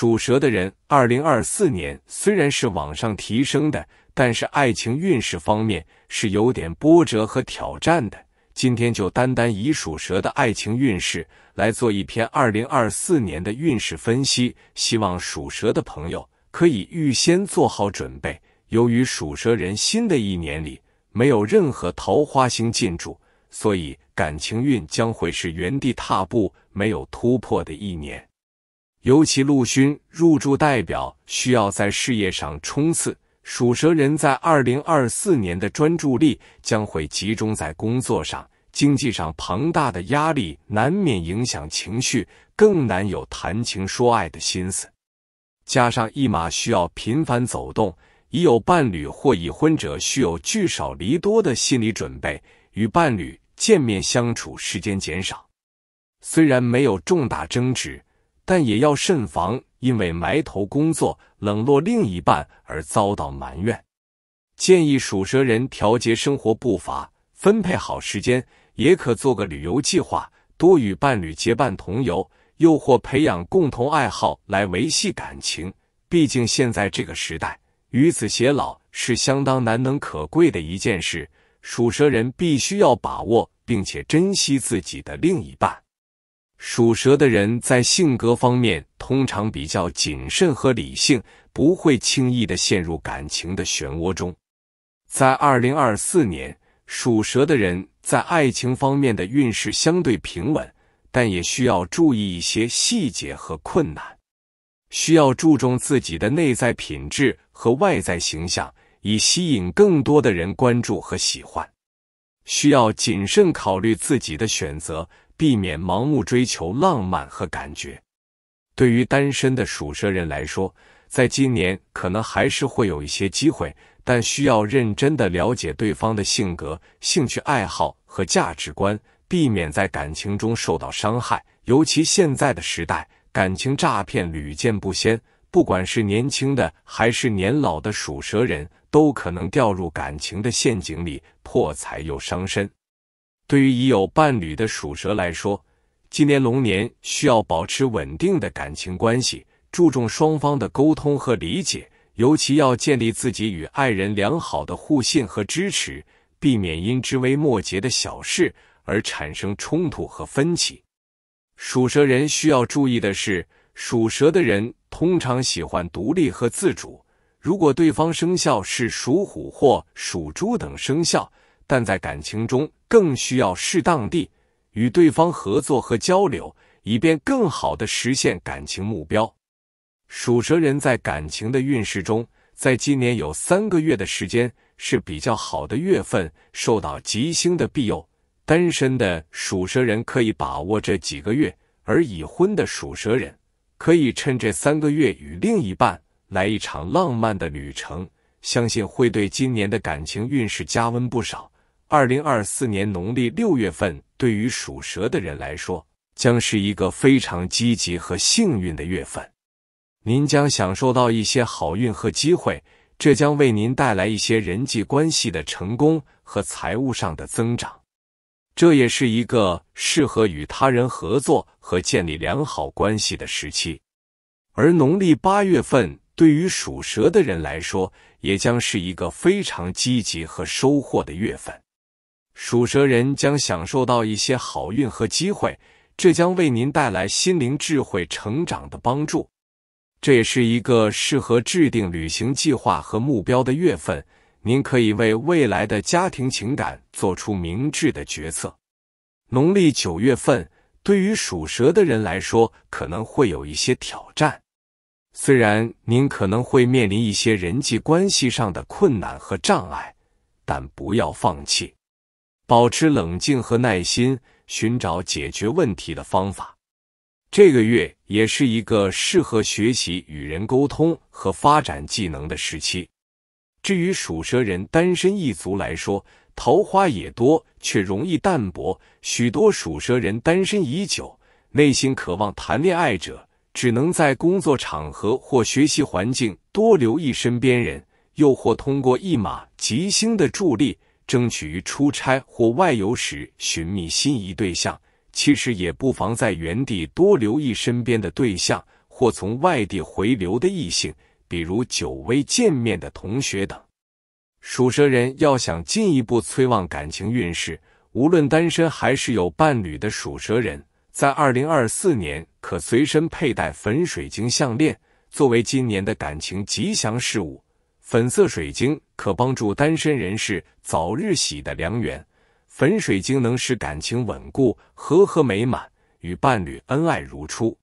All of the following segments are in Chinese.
属蛇的人，二零二四年虽然是往上提升的，但是爱情运势方面是有点波折和挑战的。今天就单单以属蛇的爱情运势来做一篇二零二四年的运势分析，希望属蛇的朋友可以预先做好准备。由于属蛇人新的一年里没有任何桃花星进驻，所以感情运将会是原地踏步、没有突破的一年。尤其，陆勋入驻代表需要在事业上冲刺。属蛇人在二零二四年的专注力将会集中在工作上，经济上庞大的压力难免影响情绪，更难有谈情说爱的心思。加上一马需要频繁走动，已有伴侣或已婚者需有聚少离多的心理准备，与伴侣见面相处时间减少。虽然没有重大争执。但也要慎防，因为埋头工作冷落另一半而遭到埋怨。建议属蛇人调节生活步伐，分配好时间，也可做个旅游计划，多与伴侣结伴同游，又或培养共同爱好来维系感情。毕竟现在这个时代，与子偕老是相当难能可贵的一件事，属蛇人必须要把握并且珍惜自己的另一半。属蛇的人在性格方面通常比较谨慎和理性，不会轻易的陷入感情的漩涡中。在二零二四年，属蛇的人在爱情方面的运势相对平稳，但也需要注意一些细节和困难。需要注重自己的内在品质和外在形象，以吸引更多的人关注和喜欢。需要谨慎考虑自己的选择。避免盲目追求浪漫和感觉。对于单身的属蛇人来说，在今年可能还是会有一些机会，但需要认真的了解对方的性格、兴趣爱好和价值观，避免在感情中受到伤害。尤其现在的时代，感情诈骗屡见不鲜，不管是年轻的还是年老的属蛇人，都可能掉入感情的陷阱里，破财又伤身。对于已有伴侣的属蛇来说，今年龙年需要保持稳定的感情关系，注重双方的沟通和理解，尤其要建立自己与爱人良好的互信和支持，避免因枝微末节的小事而产生冲突和分歧。属蛇人需要注意的是，属蛇的人通常喜欢独立和自主，如果对方生肖是属虎或属猪等生肖。但在感情中，更需要适当地与对方合作和交流，以便更好地实现感情目标。属蛇人在感情的运势中，在今年有三个月的时间是比较好的月份，受到吉星的庇佑。单身的属蛇人可以把握这几个月，而已婚的属蛇人可以趁这三个月与另一半来一场浪漫的旅程，相信会对今年的感情运势加温不少。二零二四年农历六月份，对于属蛇的人来说，将是一个非常积极和幸运的月份。您将享受到一些好运和机会，这将为您带来一些人际关系的成功和财务上的增长。这也是一个适合与他人合作和建立良好关系的时期。而农历八月份，对于属蛇的人来说，也将是一个非常积极和收获的月份。属蛇人将享受到一些好运和机会，这将为您带来心灵智慧成长的帮助。这也是一个适合制定旅行计划和目标的月份，您可以为未来的家庭情感做出明智的决策。农历九月份对于属蛇的人来说可能会有一些挑战，虽然您可能会面临一些人际关系上的困难和障碍，但不要放弃。保持冷静和耐心，寻找解决问题的方法。这个月也是一个适合学习与人沟通和发展技能的时期。至于属蛇人单身一族来说，桃花也多，却容易淡薄。许多属蛇人单身已久，内心渴望谈恋爱者，只能在工作场合或学习环境多留意身边人，又或通过一马吉星的助力。争取于出差或外游时寻觅心仪对象，其实也不妨在原地多留意身边的对象或从外地回流的异性，比如久未见面的同学等。属蛇人要想进一步催旺感情运势，无论单身还是有伴侣的属蛇人，在二零二四年可随身佩戴粉水晶项链，作为今年的感情吉祥事物。粉色水晶可帮助单身人士早日喜得良缘，粉水晶能使感情稳固、和和美满，与伴侣恩爱如初。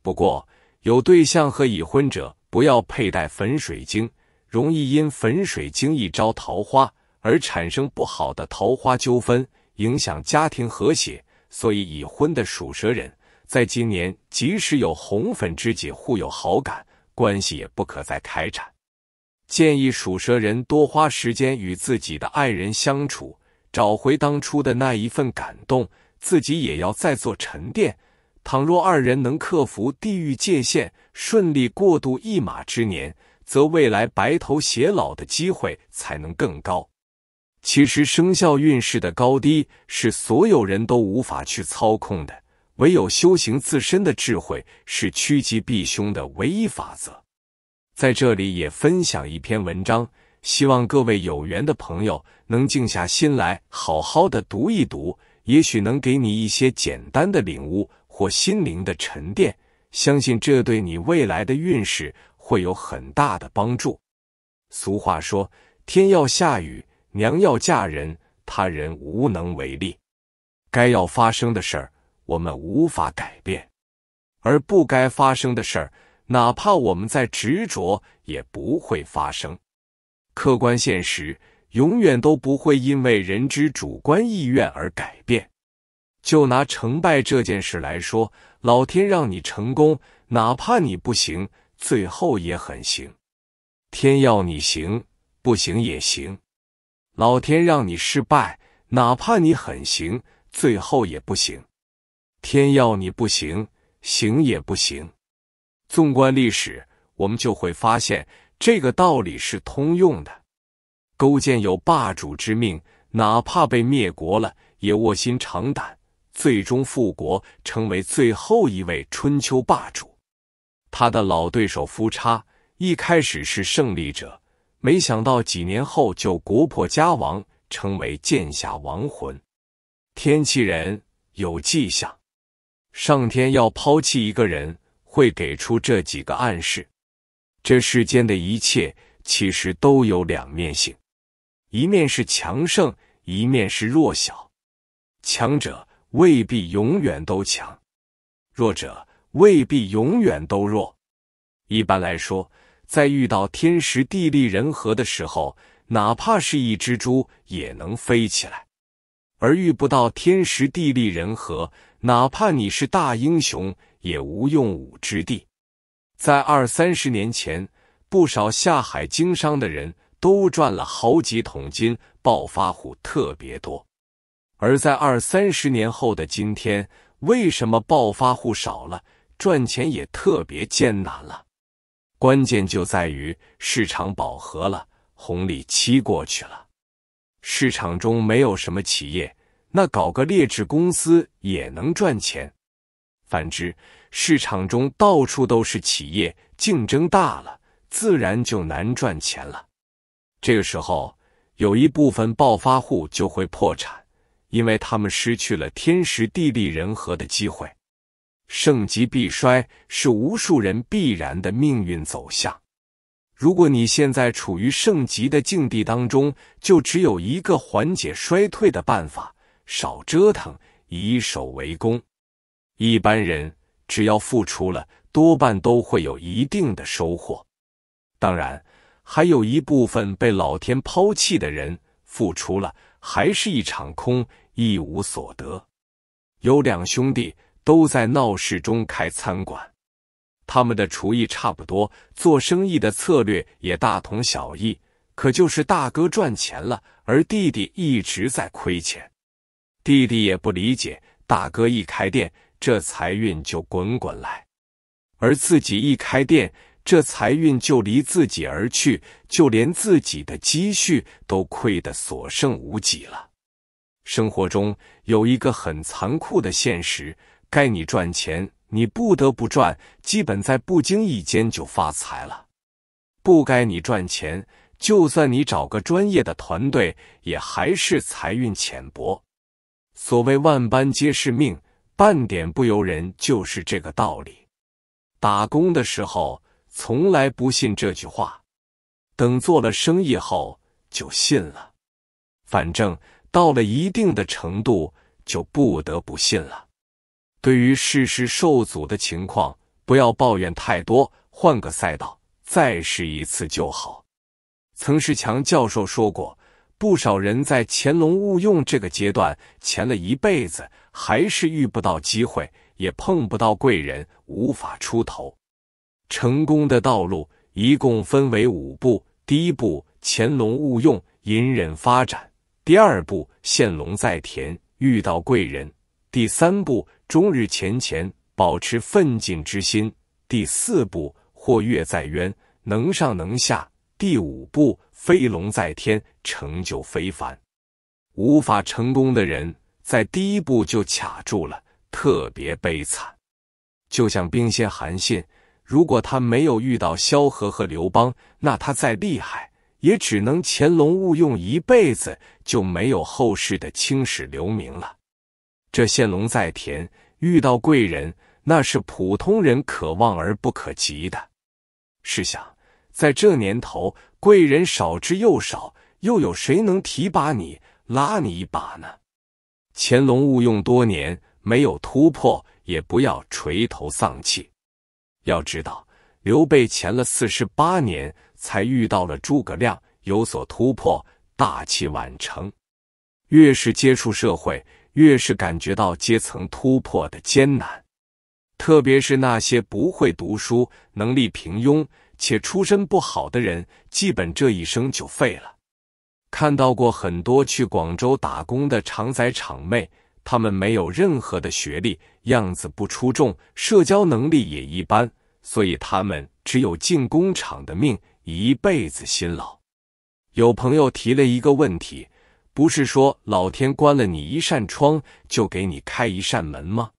不过，有对象和已婚者不要佩戴粉水晶，容易因粉水晶一招桃花而产生不好的桃花纠纷，影响家庭和谐。所以，已婚的属蛇人在今年即使有红粉知己互有好感，关系也不可再开展。建议属蛇人多花时间与自己的爱人相处，找回当初的那一份感动。自己也要再做沉淀。倘若二人能克服地域界限，顺利过渡一马之年，则未来白头偕老的机会才能更高。其实，生肖运势的高低是所有人都无法去操控的，唯有修行自身的智慧是趋吉避凶的唯一法则。在这里也分享一篇文章，希望各位有缘的朋友能静下心来好好的读一读，也许能给你一些简单的领悟或心灵的沉淀。相信这对你未来的运势会有很大的帮助。俗话说：“天要下雨，娘要嫁人，他人无能为力。该要发生的事儿，我们无法改变；而不该发生的事儿。”哪怕我们再执着，也不会发生。客观现实永远都不会因为人之主观意愿而改变。就拿成败这件事来说，老天让你成功，哪怕你不行，最后也很行。天要你行，不行也行。老天让你失败，哪怕你很行，最后也不行。天要你不行，行也不行。纵观历史，我们就会发现这个道理是通用的。勾践有霸主之命，哪怕被灭国了，也卧薪尝胆，最终复国，成为最后一位春秋霸主。他的老对手夫差，一开始是胜利者，没想到几年后就国破家亡，成为剑下亡魂。天气人有迹象，上天要抛弃一个人。会给出这几个暗示：这世间的一切其实都有两面性，一面是强盛，一面是弱小。强者未必永远都强，弱者未必永远都弱。一般来说，在遇到天时地利人和的时候，哪怕是一只猪也能飞起来；而遇不到天时地利人和，哪怕你是大英雄。也无用武之地。在二三十年前，不少下海经商的人都赚了好几桶金，暴发户特别多。而在二三十年后的今天，为什么暴发户少了，赚钱也特别艰难了？关键就在于市场饱和了，红利期过去了。市场中没有什么企业，那搞个劣质公司也能赚钱。反之，市场中到处都是企业，竞争大了，自然就难赚钱了。这个时候，有一部分暴发户就会破产，因为他们失去了天时地利人和的机会。盛极必衰是无数人必然的命运走向。如果你现在处于盛极的境地当中，就只有一个缓解衰退的办法：少折腾，以守为攻。一般人只要付出了，多半都会有一定的收获。当然，还有一部分被老天抛弃的人，付出了还是一场空，一无所得。有两兄弟都在闹市中开餐馆，他们的厨艺差不多，做生意的策略也大同小异，可就是大哥赚钱了，而弟弟一直在亏钱。弟弟也不理解，大哥一开店。这财运就滚滚来，而自己一开店，这财运就离自己而去，就连自己的积蓄都亏得所剩无几了。生活中有一个很残酷的现实：该你赚钱，你不得不赚，基本在不经意间就发财了；不该你赚钱，就算你找个专业的团队，也还是财运浅薄。所谓万般皆是命。半点不由人，就是这个道理。打工的时候从来不信这句话，等做了生意后就信了。反正到了一定的程度，就不得不信了。对于世事受阻的情况，不要抱怨太多，换个赛道再试一次就好。曾仕强教授说过。不少人在潜龙勿用这个阶段潜了一辈子，还是遇不到机会，也碰不到贵人，无法出头。成功的道路一共分为五步：第一步，潜龙勿用，隐忍发展；第二步，现龙在田，遇到贵人；第三步，终日前乾，保持奋进之心；第四步，或月在渊，能上能下。第五步，飞龙在天，成就非凡。无法成功的人，在第一步就卡住了，特别悲惨。就像兵仙韩信，如果他没有遇到萧何和刘邦，那他再厉害，也只能潜龙勿用一辈子，就没有后世的青史留名了。这现龙在田，遇到贵人，那是普通人可望而不可及的。试想。在这年头，贵人少之又少，又有谁能提拔你、拉你一把呢？乾隆误用多年，没有突破，也不要垂头丧气。要知道，刘备前了四十八年才遇到了诸葛亮，有所突破，大器晚成。越是接触社会，越是感觉到阶层突破的艰难，特别是那些不会读书、能力平庸。且出身不好的人，基本这一生就废了。看到过很多去广州打工的厂仔厂妹，他们没有任何的学历，样子不出众，社交能力也一般，所以他们只有进工厂的命，一辈子辛劳。有朋友提了一个问题：不是说老天关了你一扇窗，就给你开一扇门吗？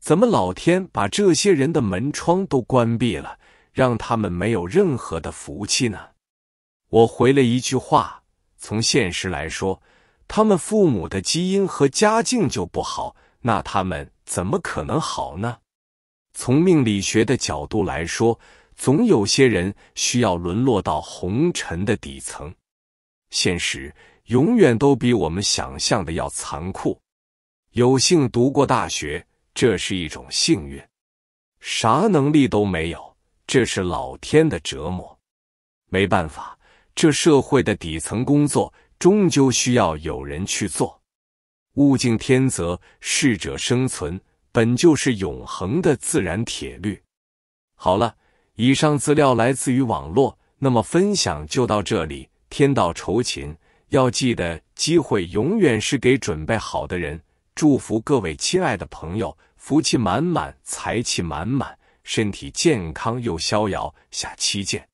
怎么老天把这些人的门窗都关闭了？让他们没有任何的福气呢？我回了一句话：从现实来说，他们父母的基因和家境就不好，那他们怎么可能好呢？从命理学的角度来说，总有些人需要沦落到红尘的底层。现实永远都比我们想象的要残酷。有幸读过大学，这是一种幸运；啥能力都没有。这是老天的折磨，没办法，这社会的底层工作终究需要有人去做。物竞天择，适者生存，本就是永恒的自然铁律。好了，以上资料来自于网络，那么分享就到这里。天道酬勤，要记得，机会永远是给准备好的人。祝福各位亲爱的朋友，福气满满，财气满满。身体健康又逍遥，下期见。